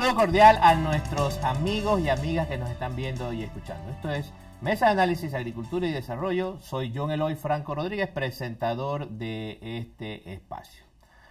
saludo cordial a nuestros amigos y amigas que nos están viendo y escuchando. Esto es Mesa de Análisis Agricultura y Desarrollo. Soy John Eloy Franco Rodríguez, presentador de este espacio.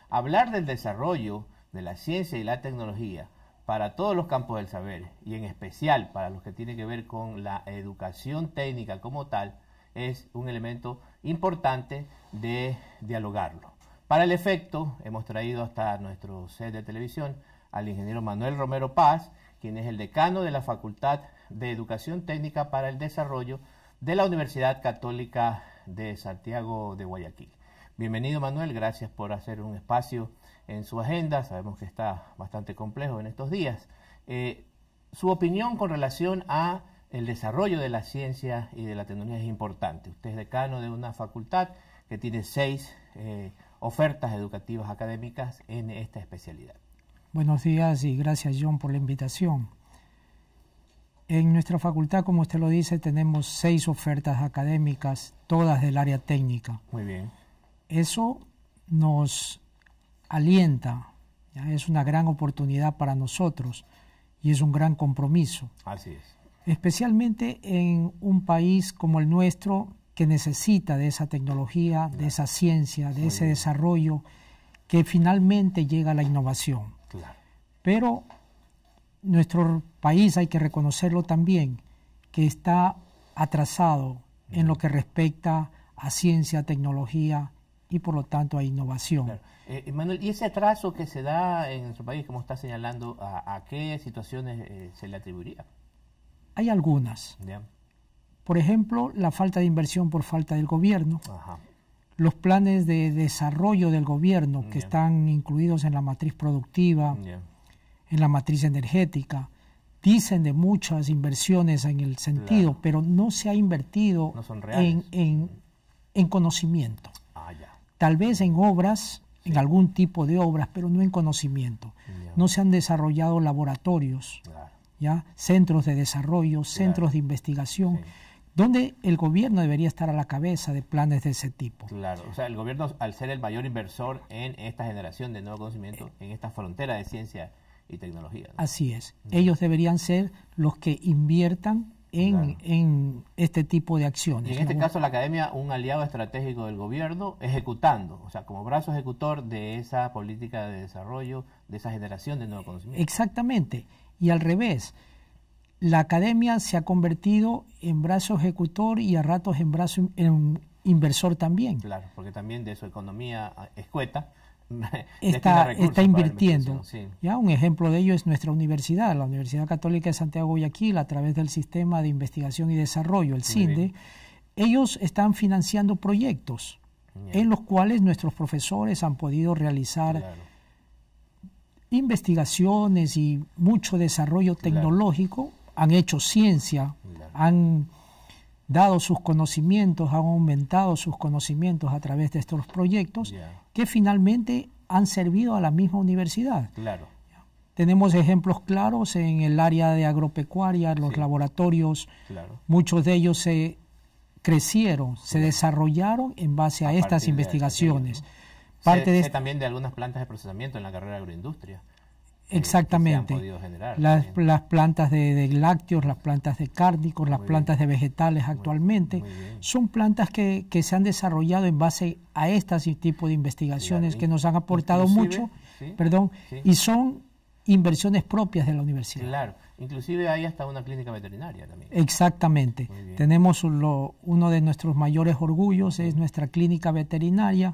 Hablar del desarrollo de la ciencia y la tecnología para todos los campos del saber y en especial para los que tienen que ver con la educación técnica como tal es un elemento importante de dialogarlo. Para el efecto, hemos traído hasta nuestro set de televisión al ingeniero Manuel Romero Paz, quien es el decano de la Facultad de Educación Técnica para el Desarrollo de la Universidad Católica de Santiago de Guayaquil. Bienvenido Manuel, gracias por hacer un espacio en su agenda, sabemos que está bastante complejo en estos días. Eh, su opinión con relación a el desarrollo de la ciencia y de la tecnología es importante. Usted es decano de una facultad que tiene seis eh, ofertas educativas académicas en esta especialidad. Buenos días y gracias John por la invitación. En nuestra facultad, como usted lo dice, tenemos seis ofertas académicas, todas del área técnica. Muy bien. Eso nos alienta, es una gran oportunidad para nosotros y es un gran compromiso. Así es. Especialmente en un país como el nuestro, que necesita de esa tecnología, de esa ciencia, de ese desarrollo, que finalmente llega a la innovación. Pero nuestro país, hay que reconocerlo también, que está atrasado en lo que respecta a ciencia, tecnología y por lo tanto a innovación. Eh, ¿y ese atraso que se da en nuestro país, como está señalando, a, qué situaciones eh, se le atribuiría? Hay algunas. Por ejemplo, la falta de inversión por falta del gobierno, los planes de desarrollo del gobierno que están incluidos en la matriz productiva, en la matriz energética, dicen de muchas inversiones en el sentido, pero no se ha invertido en, conocimiento. Ah, Tal vez en obras, en algún tipo de obras, pero no en conocimiento. No se han desarrollado laboratorios. ¿Ya? centros de desarrollo, centros de investigación donde el gobierno debería estar a la cabeza de planes de ese tipo. Claro, o sea, el gobierno al ser el mayor inversor en esta generación de nuevo conocimiento, en esta frontera de ciencia y tecnología. Así es, ellos deberían ser los que inviertan en, en este tipo de acciones. en este caso, la academia, un aliado estratégico del gobierno, ejecutando, o sea, como brazo ejecutor de esa política de desarrollo, de esa generación de nuevo conocimiento. Exactamente, y al revés la academia se ha convertido en brazo ejecutor y a ratos en brazo en inversor también. Claro, porque también de su economía ah, escueta está, invirtiendo. ¿ya? Un ejemplo de ello es nuestra universidad, la Universidad Católica de Santiago Guayaquil, a través del Sistema de Investigación y Desarrollo, el CINDE. Ellos están financiando proyectos en los cuales nuestros profesores han podido realizar investigaciones y mucho desarrollo tecnológico han hecho ciencia, han dado sus conocimientos, han aumentado sus conocimientos a través de estos proyectos que finalmente han servido a la misma universidad. Claro. Tenemos ejemplos claros en el área de agropecuaria, los laboratorios, muchos de ellos se crecieron, se desarrollaron en base a, estas investigaciones. Parte de también de algunas plantas de procesamiento en la carrera de agroindustria. Exactamente. las, plantas de, lácteos, las plantas de cárnicos, las plantas de vegetales actualmente, son plantas que, se han desarrollado en base a este tipo de investigaciones que nos han aportado mucho, perdón, y son inversiones propias de la universidad. Claro, inclusive hay hasta una clínica veterinaria también. Exactamente. Tenemos uno de nuestros mayores orgullos, es nuestra clínica veterinaria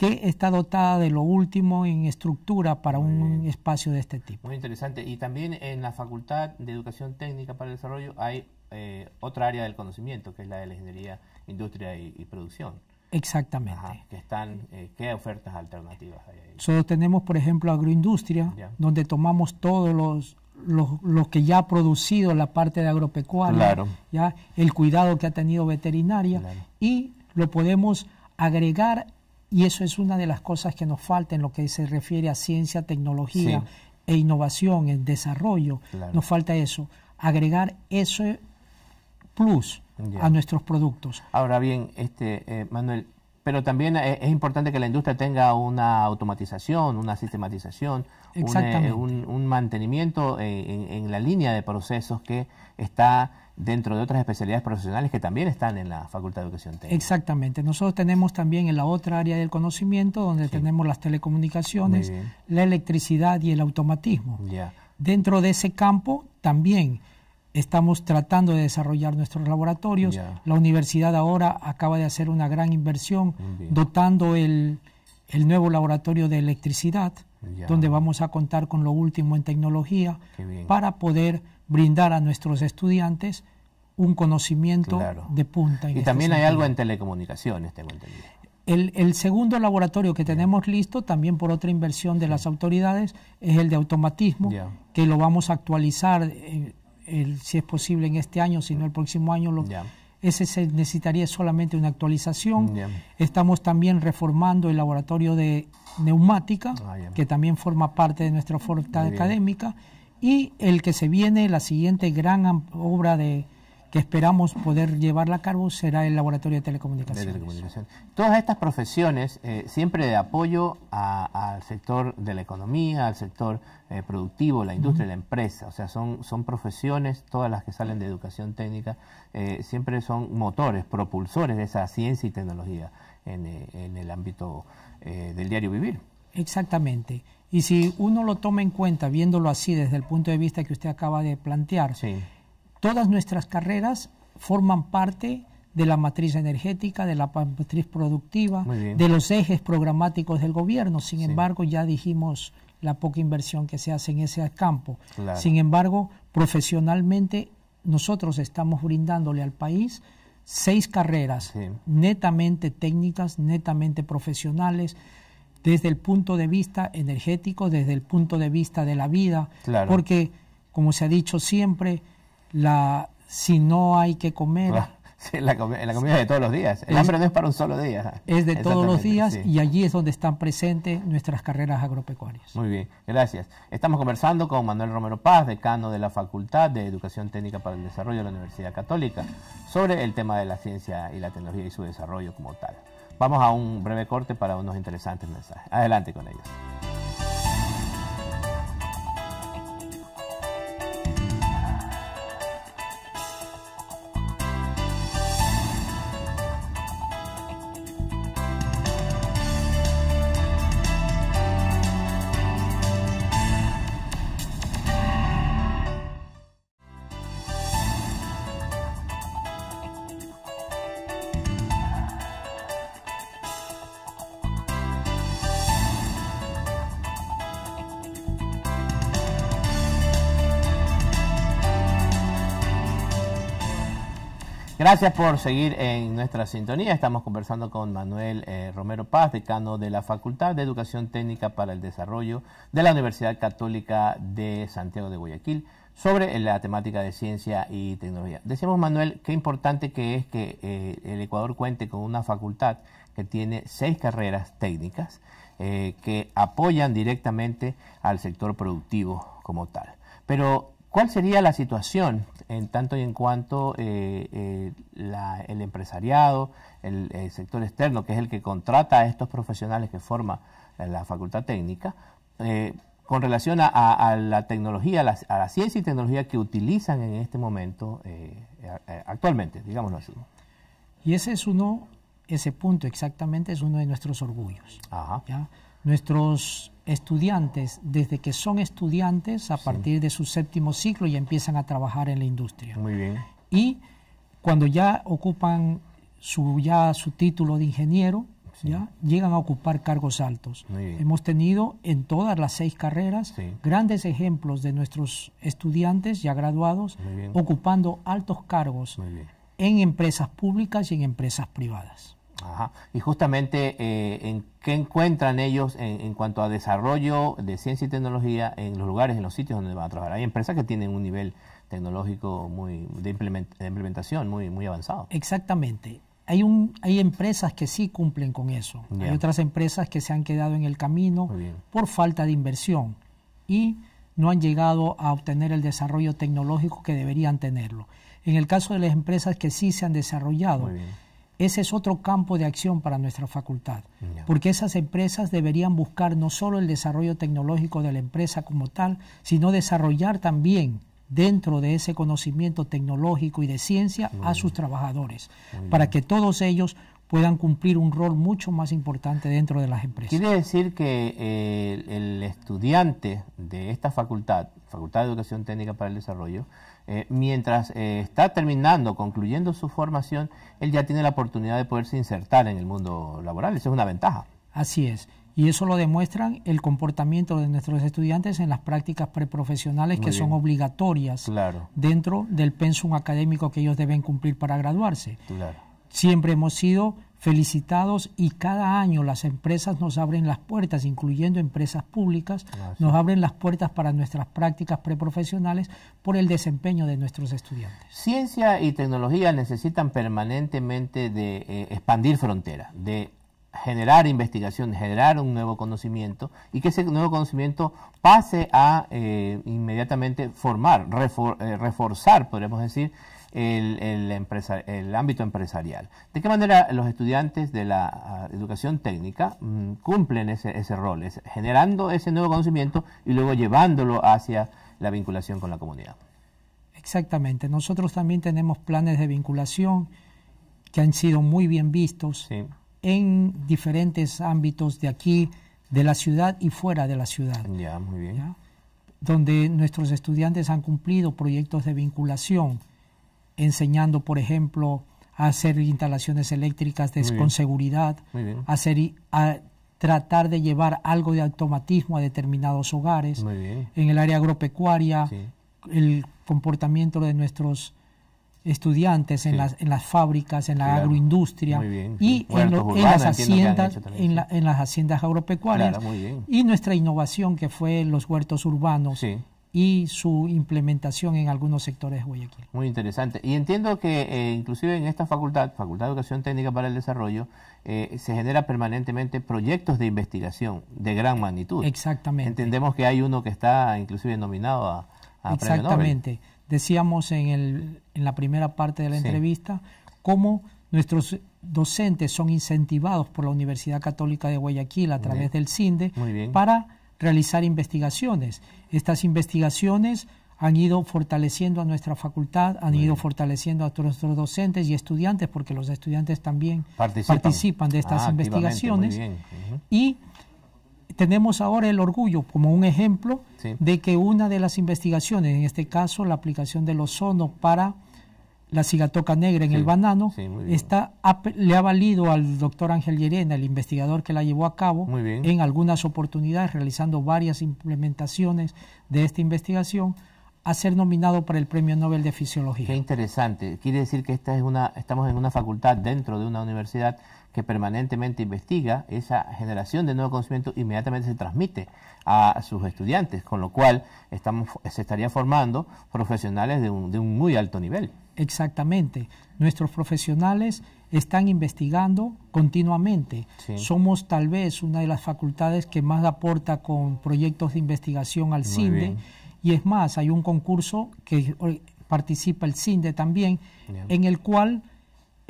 que está dotada de lo último en estructura para un espacio de este tipo. Muy interesante. Y también en la Facultad de Educación Técnica para el Desarrollo hay eh, otra área del conocimiento, que es la de la ingeniería, industria y, producción. Exactamente. que eh, ¿Qué ofertas alternativas hay ahí? Nosotros tenemos, por ejemplo, agroindustria, donde tomamos todos los, los, que ya ha producido la parte de agropecuaria, ya el cuidado que ha tenido veterinaria, y lo podemos agregar y eso es una de las cosas que nos falta en lo que se refiere a ciencia, tecnología e innovación, en desarrollo. Nos falta eso, agregar ese plus a nuestros productos. Ahora bien, este, eh, Manuel, pero también eh, es importante que la industria tenga una automatización, una sistematización, un, eh, mantenimiento en, la línea de procesos que está dentro de otras especialidades profesionales que también están en la Facultad de Educación Técnica. Exactamente. Nosotros tenemos también en la otra área del conocimiento, donde tenemos las telecomunicaciones, la electricidad y el automatismo. Dentro de ese campo también estamos tratando de desarrollar nuestros laboratorios. La universidad ahora acaba de hacer una gran inversión dotando el, nuevo laboratorio de electricidad, donde vamos a contar con lo último en tecnología para poder brindar a nuestros estudiantes un conocimiento de punta. y este también hay algo en telecomunicaciones, tengo entendido. El, el, segundo laboratorio que tenemos listo, también por otra inversión de las autoridades, es el de automatismo, que lo vamos a actualizar. Eh, si es posible en este año, si no el próximo año. Lo, Ese se necesitaría solamente una actualización. Estamos también reformando el laboratorio de neumática, ah, que también forma parte de nuestra oferta académica, y el que se viene, la siguiente gran obra de que esperamos poder llevarla a cabo será el Laboratorio de Telecomunicaciones. Todas estas profesiones, eh, siempre de apoyo al sector de la economía, al sector eh, productivo, la industria, la empresa, o sea, son, son profesiones, todas las que salen de educación técnica, eh, siempre son motores, propulsores de esa ciencia y tecnología en, el ámbito del diario vivir. Exactamente. Y si uno lo toma en cuenta, viéndolo así desde el punto de vista que usted acaba de plantear, Todas nuestras carreras forman parte de la matriz energética, de la matriz productiva, de los ejes programáticos del gobierno. Sin embargo, ya dijimos la poca inversión que se hace en ese campo. Sin embargo, profesionalmente nosotros estamos brindándole al país seis carreras netamente técnicas, netamente profesionales, desde el punto de vista energético, desde el punto de vista de la vida, porque, como se ha dicho siempre, la si no hay que comer. Ah, la, comida es de todos los días. El hambre no es para un solo día. Es de todos los días y allí es donde están presentes nuestras carreras agropecuarias. Muy bien, gracias. Estamos conversando con Manuel Romero Paz, decano de la Facultad de Educación Técnica para el Desarrollo de la Universidad Católica, sobre el tema de la ciencia y la tecnología y su desarrollo como tal. Vamos a un breve corte para unos interesantes mensajes. Adelante con ellos. Gracias por seguir en nuestra sintonía. Estamos conversando con Manuel eh, Romero Paz, decano de la Facultad de Educación Técnica para el Desarrollo de la Universidad Católica de Santiago de Guayaquil sobre eh, la temática de ciencia y tecnología. Decimos, Manuel, qué importante que es que eh, el Ecuador cuente con una facultad que tiene seis carreras técnicas que apoyan directamente al sector productivo como tal. Pero ¿Cuál sería la situación en tanto y en cuanto eh, eh, el empresariado, el, sector externo, que es el que contrata a estos profesionales que forma eh, la facultad técnica, con relación a, la tecnología, a la, ciencia y tecnología que utilizan en este momento, actualmente, digámoslo así? Y ese es uno, ese punto exactamente es uno de nuestros orgullos. Ajá. Nuestros estudiantes desde que son estudiantes a partir de su séptimo ciclo y empiezan a trabajar en la industria. Muy bien. Y cuando ya ocupan su, ya su título de ingeniero, ya, llegan a ocupar cargos altos. Hemos tenido en todas las seis carreras grandes ejemplos de nuestros estudiantes ya graduados ocupando altos cargos en empresas públicas y en empresas privadas. Y justamente, eh, ¿en qué encuentran ellos en, cuanto a desarrollo de ciencia y tecnología en los lugares, en los sitios donde van a trabajar? Hay empresas que tienen un nivel tecnológico muy de, implementación muy, muy avanzado. Exactamente. Hay, un, hay empresas que sí cumplen con eso. Hay otras empresas que se han quedado en el camino por falta de inversión y no han llegado a obtener el desarrollo tecnológico que deberían tenerlo. En el caso de las empresas que sí se han desarrollado, ese es otro campo de acción para nuestra facultad, porque esas empresas deberían buscar no solo el desarrollo tecnológico de la empresa como tal, sino desarrollar también dentro de ese conocimiento tecnológico y de ciencia a sus trabajadores, para que todos ellos puedan cumplir un rol mucho más importante dentro de las empresas. Quiere decir que eh, el estudiante de esta facultad, Facultad de Educación Técnica para el Desarrollo, eh, mientras eh, está terminando, concluyendo su formación, él ya tiene la oportunidad de poderse insertar en el mundo laboral. Esa es una ventaja. Así es. Y eso lo demuestran el comportamiento de nuestros estudiantes en las prácticas preprofesionales que son obligatorias dentro del pensum académico que ellos deben cumplir para graduarse. Siempre hemos sido felicitados y cada año las empresas nos abren las puertas, incluyendo empresas públicas, nos abren las puertas para nuestras prácticas preprofesionales por el desempeño de nuestros estudiantes. Ciencia y tecnología necesitan permanentemente de eh, expandir fronteras, de generar investigación, generar un nuevo conocimiento y que ese nuevo conocimiento pase a eh, inmediatamente formar, eh, reforzar, podríamos decir, el, ámbito empresarial. ¿De qué manera los estudiantes de la ah, educación técnica mm, cumplen ese, ese rol, es, generando ese nuevo conocimiento y luego llevándolo hacia la vinculación con la comunidad? Exactamente. Nosotros también tenemos planes de vinculación que han sido muy bien vistos en diferentes ámbitos de aquí, de la ciudad y fuera de la ciudad. Ya, muy bien. Donde nuestros estudiantes han cumplido proyectos de vinculación enseñando, por ejemplo, a hacer instalaciones eléctricas con seguridad, hacer, a tratar de llevar algo de automatismo a determinados hogares, en el área agropecuaria, el comportamiento de nuestros estudiantes en, las, en las fábricas, en la agroindustria y en, las haciendas, agropecuarias y nuestra innovación que fue los huertos urbanos sí y su implementación en algunos sectores de Guayaquil. Muy interesante. Y entiendo que eh, inclusive en esta facultad, Facultad de Educación Técnica para el Desarrollo, eh, se genera permanentemente proyectos de investigación de gran magnitud. Exactamente. Entendemos que hay uno que está inclusive nominado a... Exactamente. Decíamos en, la primera parte de la entrevista cómo nuestros docentes son incentivados por la Universidad Católica de Guayaquil a través del CINDE para realizar investigaciones. Estas investigaciones han ido fortaleciendo a nuestra facultad, han ido fortaleciendo a nuestros docentes y estudiantes, porque los estudiantes también participan, de estas ah, investigaciones. Y tenemos ahora el orgullo como un ejemplo de que una de las investigaciones, en este caso la aplicación del ozono para la cigatoca negra en el banano, le ha valido al doctor Ángel Llerena, el investigador que la llevó a cabo, en algunas oportunidades, realizando varias implementaciones de esta investigación, a ser nominado para el Premio Nobel de Fisiología. Qué interesante. Quiere decir que esta es una, estamos en una facultad dentro de una universidad que permanentemente investiga, esa generación de nuevo conocimiento inmediatamente se transmite a sus estudiantes, con lo cual estamos, se estaría formando profesionales de un, de un muy alto nivel. Exactamente. Nuestros profesionales están investigando continuamente. Somos tal vez una de las facultades que más aporta con proyectos de investigación al CINDE. Y es más, hay un concurso que eh, participa el CINDE también, en el cual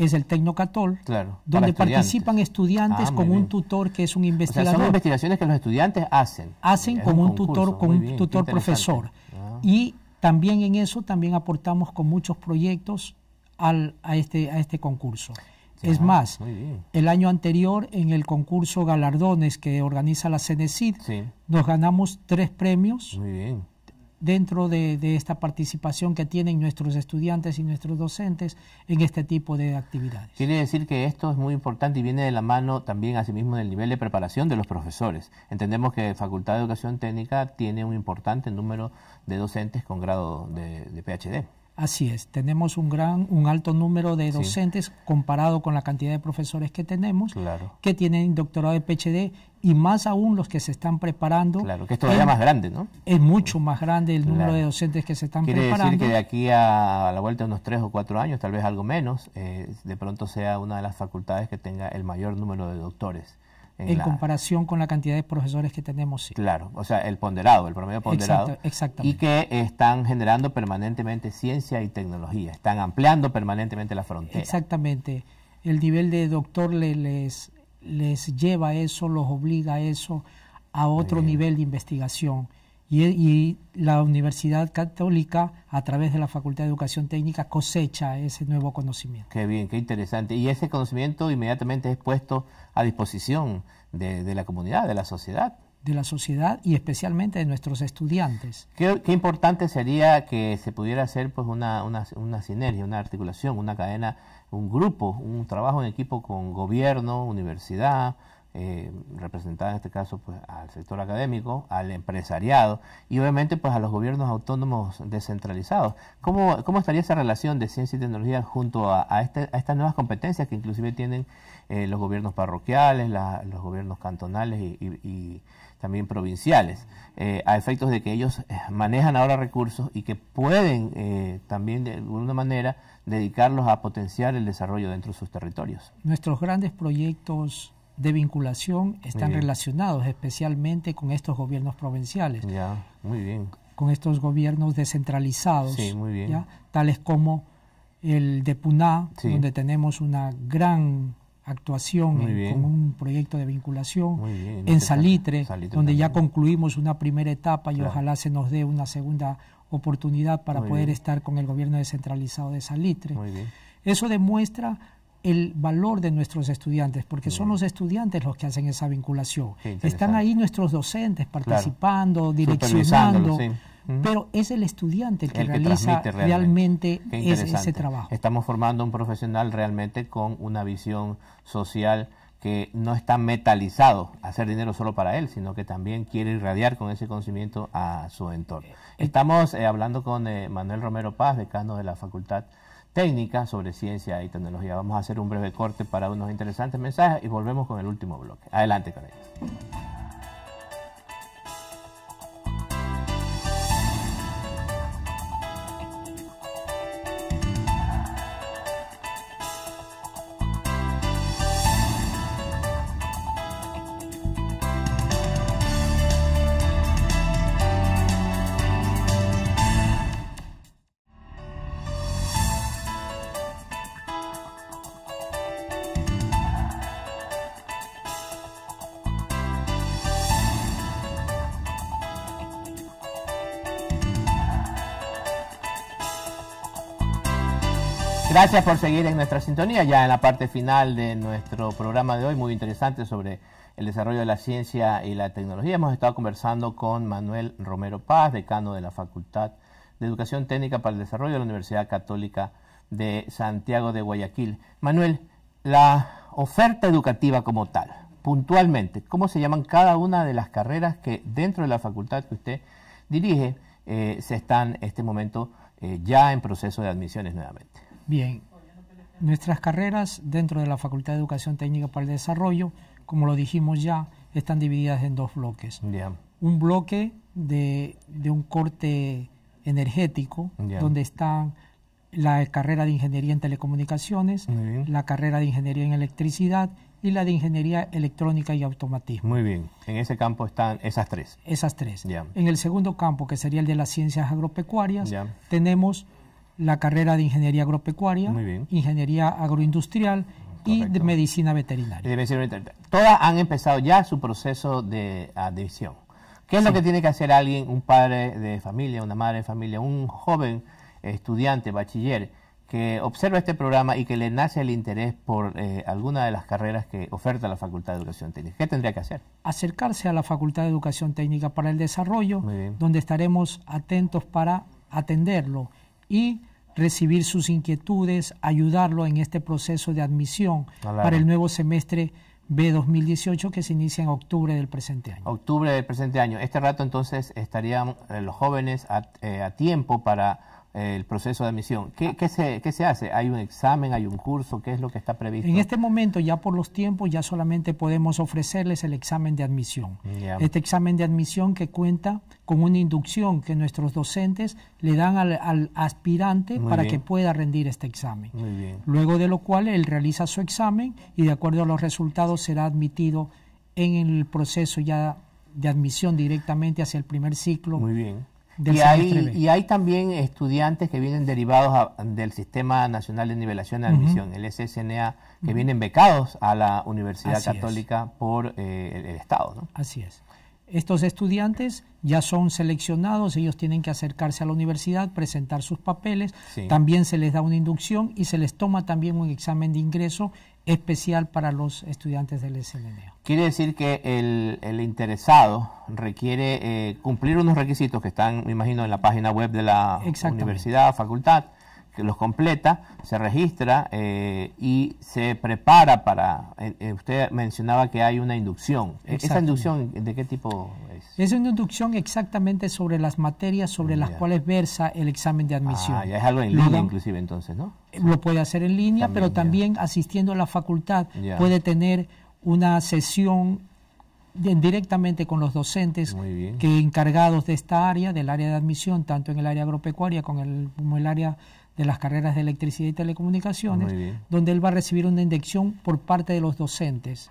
es el Tecnocatol, donde participan ah, estudiantes con un tutor que es un investigador. son investigaciones que los estudiantes hacen. Hacen con un, tutor, con un tutor profesor. Ah. Y también en eso también aportamos con muchos proyectos al, a, este, a este concurso. es más, el año anterior en el concurso Galardones que organiza la CENECID, nos ganamos tres premios. Muy bien dentro de, esta participación que tienen nuestros estudiantes y nuestros docentes en este tipo de actividades. Quiere decir que esto es muy importante y viene de la mano también asimismo del nivel de preparación de los profesores. Entendemos que la Facultad de Educación Técnica tiene un importante número de docentes con grado de PhD. Así es, tenemos un gran, un alto número de docentes comparado con la cantidad de profesores que tenemos, que tienen doctorado de PhD y más aún los que se están preparando. Claro, que es todavía más grande, ¿no? Es mucho más grande el número de docentes que se están preparando. Quiere decir que de aquí a la vuelta de unos tres o cuatro años, tal vez algo menos, eh, de pronto sea una de las facultades que tenga el mayor número de doctores en, comparación con la cantidad de profesores que tenemos. Sí. Claro, o sea, el ponderado, el promedio ponderado. exactamente. Y que están generando permanentemente ciencia y tecnología, están ampliando permanentemente la frontera. Exactamente. El nivel de doctor les, lleva eso, los obliga a eso, a otro nivel de investigación y, la Universidad Católica, a través de la Facultad de Educación Técnica, cosecha ese nuevo conocimiento. Qué bien, qué interesante. Y ese conocimiento inmediatamente es puesto a disposición de, la comunidad, de la sociedad. De la sociedad y especialmente de nuestros estudiantes. Qué, importante sería que se pudiera hacer pues, una, una sinergia, una articulación, una cadena, un grupo, un trabajo en equipo con gobierno, universidad, eh, representada en este caso pues, al sector académico, al empresariado y obviamente pues, a los gobiernos autónomos descentralizados. ¿Cómo, estaría esa relación de ciencia y tecnología junto a, este, estas nuevas competencias que inclusive tienen eh, los gobiernos parroquiales, los gobiernos cantonales y, también provinciales, eh, a efectos de que ellos manejan ahora recursos y que pueden también de alguna manera dedicarlos a potenciar el desarrollo dentro de sus territorios? Nuestros grandes proyectos de vinculación están relacionados especialmente con estos gobiernos provinciales. Ya, muy bien. Con estos gobiernos descentralizados, tales como el de Puná, donde tenemos una gran actuación en, con un proyecto de vinculación en Salitre, donde ya concluimos una primera etapa y ojalá se nos dé una segunda oportunidad para poder estar con el gobierno descentralizado de Salitre. Eso demuestra el valor de nuestros estudiantes, porque son mm. los estudiantes los que hacen esa vinculación. Están ahí nuestros docentes participando, direccionando, mm. pero es el estudiante el que, realiza realmente, ese, trabajo. Estamos formando un profesional realmente con una visión social que no está metalizado a hacer dinero solo para él, sino que también quiere irradiar con ese conocimiento a su entorno. Eh, eh. Estamos eh, hablando con Manuel Romero Paz, decano de la Facultad técnicas sobre ciencia y tecnología. Vamos a hacer un breve corte para unos interesantes mensajes y volvemos con el último bloque. Adelante con ellos. Gracias por seguir en nuestra sintonía, ya en la parte final de nuestro programa de hoy, muy interesante sobre el desarrollo de la ciencia y la tecnología. Hemos estado conversando con Manuel Romero Paz, decano de la Facultad de Educación Técnica para el Desarrollo de la Universidad Católica de Santiago de Guayaquil. Manuel, la oferta educativa como tal, puntualmente, ¿cómo se llaman cada una de las carreras que dentro de la facultad que usted dirige eh, se están en este momento eh, ya en proceso de admisiones nuevamente? Bien, nuestras carreras dentro de la Facultad de Educación Técnica para el Desarrollo, como lo dijimos ya, están divididas en dos bloques. Un bloque de, de, un corte energético, donde están la carrera de Ingeniería en Telecomunicaciones, la carrera de Ingeniería en Electricidad y la de Ingeniería Electrónica y Automatismo. Muy bien, en ese campo están esas tres. Esas tres. En el segundo campo, que sería el de las ciencias agropecuarias, tenemos la carrera de Ingeniería Agropecuaria, Ingeniería Agroindustrial y de Medicina Veterinaria. Todas han empezado ya su proceso de adhesión. ¿Qué es lo que tiene que hacer alguien, un padre de familia, una madre de familia, un joven estudiante, bachiller, que observa este programa y que le nace el interés por eh, alguna de las carreras que oferta la Facultad de Educación Técnica. ¿Qué tendría que hacer? Acercarse a la Facultad de Educación Técnica para el Desarrollo, donde estaremos atentos para atenderlo y recibir sus inquietudes, ayudarlo en este proceso de admisión para el nuevo semestre B 2018 que se inicia en octubre del presente año. Octubre del presente año. Este rato entonces estarían eh, los jóvenes eh, a tiempo para el proceso de admisión. ¿Qué, se, hace? ¿Hay un examen? ¿Hay un curso? ¿Qué es lo que está previsto? En este momento, ya por los tiempos, ya solamente podemos ofrecerles el examen de admisión. Este examen de admisión que cuenta con una inducción que nuestros docentes le dan al, aspirante para que pueda rendir este examen. Luego de lo cual, él realiza su examen y de acuerdo a los resultados será admitido en el proceso ya de admisión directamente hacia el primer ciclo Muy bien y hay, y hay también estudiantes que vienen derivados del Sistema Nacional de Nivelación de Admisión, el SSNA, que vienen becados a la Universidad Católica por eh, el, Estado. Así es. Estos estudiantes ya son seleccionados, ellos tienen que acercarse a la universidad, presentar sus papeles, también se les da una inducción y se les toma también un examen de ingreso especial para los estudiantes del SSNA. Quiere decir que el, interesado requiere eh, cumplir unos requisitos que están, me imagino, en la página web de la universidad, facultad, que los completa, se registra eh, y se prepara para... Eh, usted mencionaba que hay una inducción. ¿E-, ¿Esa inducción de qué tipo es? Es una inducción exactamente sobre las materias sobre las cuales versa el examen de admisión. Ah, ya es algo en línea inclusive entonces, ¿no? Lo puede hacer en línea, pero también asistiendo a la facultad puede tener una sesión directamente con los docentes que encargados de esta área, del área de admisión, tanto en el área agropecuaria como el, el área de las carreras de electricidad y telecomunicaciones, donde él va a recibir una inyección por parte de los docentes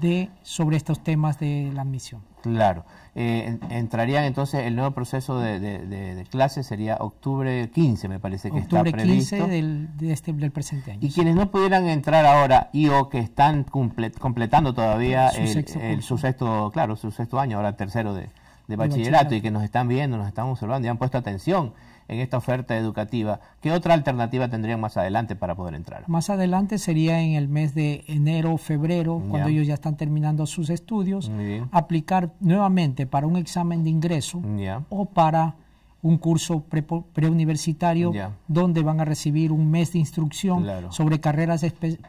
de, sobre estos temas de la admisión. Claro. Eh, entrarían entonces el nuevo proceso de, de, clases sería octubre 15 me parece que está previsto 15 del, de este, presente año y quienes no pudieran entrar ahora y o que están completando todavía el, su sexto claro su sexto año ahora tercero de, bachillerato y que nos están viendo nos están observando y han puesto atención en esta oferta educativa, ¿qué otra alternativa tendrían más adelante para poder entrar? Más adelante sería en el mes de enero o febrero, cuando ellos ya están terminando sus estudios, aplicar nuevamente para un examen de ingreso o para un curso preuniversitario donde van a recibir un mes de instrucción sobre carreras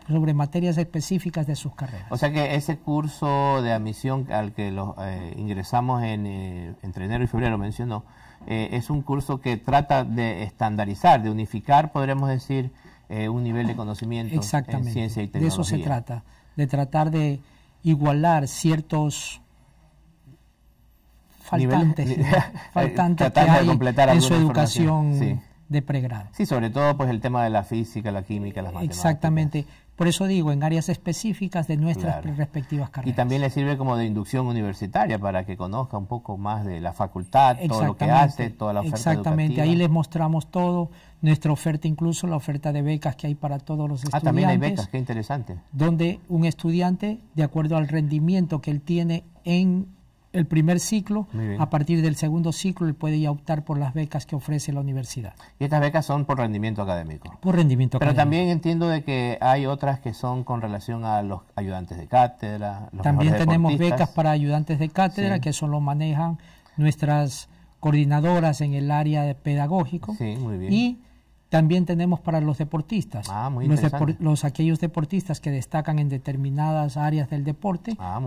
sobre materias específicas de sus carreras. O sea que ese curso de admisión al que los, eh, ingresamos en, eh, entre enero y febrero mencionó eh, es un curso que trata de estandarizar, de unificar, podríamos decir, eh, un nivel de conocimiento en ciencia y tecnología. De eso se trata, de tratar de igualar ciertos faltantes, eh, que hay en su educación de pregrado. Sí, sobre todo pues el tema de la física, la química, las matemáticas. Exactamente. Por eso digo, en áreas específicas de nuestras respectivas carreras. Y también le sirve como de inducción universitaria para que conozca un poco más de la facultad, todo lo que hace, toda la oferta Exactamente, ahí les mostramos todo, nuestra oferta incluso, la oferta de becas que hay para todos los estudiantes. Ah, también hay becas, qué interesante. Donde un estudiante, de acuerdo al rendimiento que él tiene en el primer ciclo. A partir del segundo ciclo, él puede ya optar por las becas que ofrece la universidad. ¿Y estas becas son por rendimiento académico? Por rendimiento académico. Pero también entiendo de que hay otras que son con relación a los ayudantes de cátedra. Los también tenemos becas para ayudantes de cátedra, que eso lo manejan nuestras coordinadoras en el área pedagógico. Sí, muy bien. Y también tenemos para los deportistas, ah, muy los, los, aquellos deportistas que destacan en determinadas áreas del deporte ah,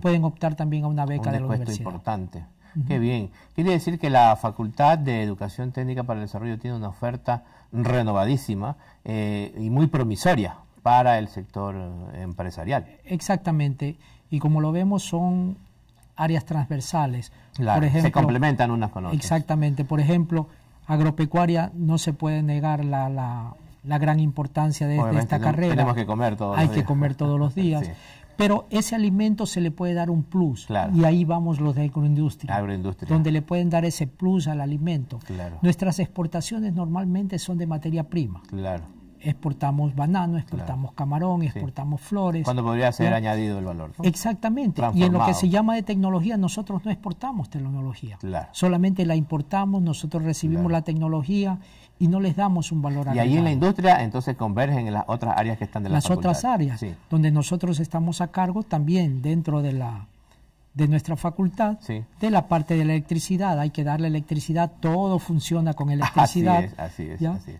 pueden optar también a una beca de la universidad. importante. Uh importante, Qué bien. Quiere decir que la Facultad de Educación Técnica para el Desarrollo tiene una oferta renovadísima eh, y muy promisoria para el sector eh, empresarial. Exactamente. Y como lo vemos, son áreas transversales. se complementan unas con otras. Exactamente. Por ejemplo, agropecuaria no se puede negar la, la, gran importancia de, esta carrera. Tenemos que comer todos Hay los días. que comer todos los días. Pero ese alimento se le puede dar un plus. Y ahí vamos los de agroindustria, agroindustria. Donde le pueden dar ese plus al alimento. Claro. Nuestras exportaciones normalmente son de materia prima. Claro exportamos banano, exportamos camarón, exportamos flores. Cuando podría ser añadido el valor. Exactamente. Y en lo que se llama de tecnología, nosotros no exportamos tecnología. Claro. Solamente la importamos, nosotros recibimos la tecnología y no les damos un valor añadido. Y ahí en la industria entonces convergen en las otras áreas que están de la Las otras áreas, donde nosotros estamos a cargo también dentro de la de nuestra facultad, de la parte de la electricidad. Hay que darle electricidad, todo funciona con electricidad.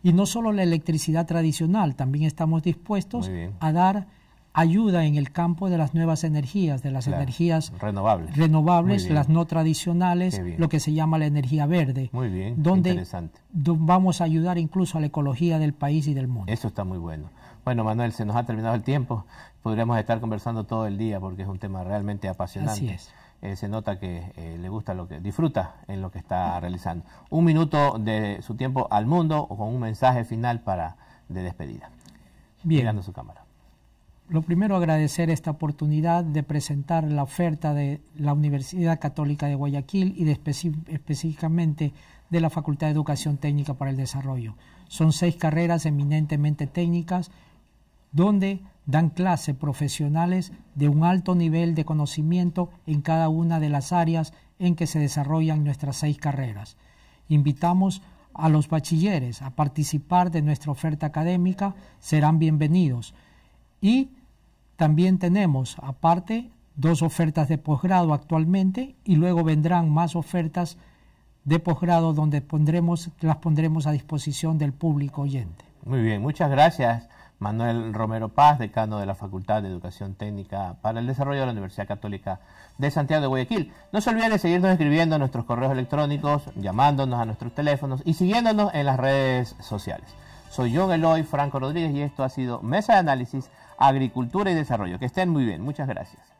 Y no solo la electricidad tradicional, también estamos dispuestos a dar ayuda en el campo de las nuevas energías, de las energías renovables, las no tradicionales, lo que se llama la energía verde. Muy bien, donde, Donde vamos a ayudar incluso a la ecología del país y del mundo. Eso está muy bueno. Bueno, Manuel, se nos ha terminado el tiempo. Podríamos estar conversando todo el día porque es un tema realmente apasionante. Así es. Eh, se nota que eh, le gusta lo que disfruta en lo que está realizando. Un minuto de su tiempo al mundo o con un mensaje final para de despedida. Bien. su cámara. Lo primero, agradecer esta oportunidad de presentar la oferta de la Universidad Católica de Guayaquil y específicamente de la Facultad de Educación Técnica para el Desarrollo. Son seis carreras eminentemente técnicas donde dan clase profesionales de un alto nivel de conocimiento en cada una de las áreas en que se desarrollan nuestras seis carreras. Invitamos a los bachilleres a participar de nuestra oferta académica, serán bienvenidos. Y también tenemos, aparte, dos ofertas de posgrado actualmente y luego vendrán más ofertas de posgrado donde las pondremos a disposición del público oyente. Muy bien, muchas gracias. Manuel Romero Paz, decano de la Facultad de Educación Técnica para el Desarrollo de la Universidad Católica de Santiago de Guayaquil. No se olviden de seguirnos escribiendo a nuestros correos electrónicos, llamándonos a nuestros teléfonos y siguiéndonos en las redes sociales. Soy John Eloy Franco Rodríguez y esto ha sido Mesa de Análisis, Agricultura y Desarrollo. Que estén muy bien. Muchas gracias.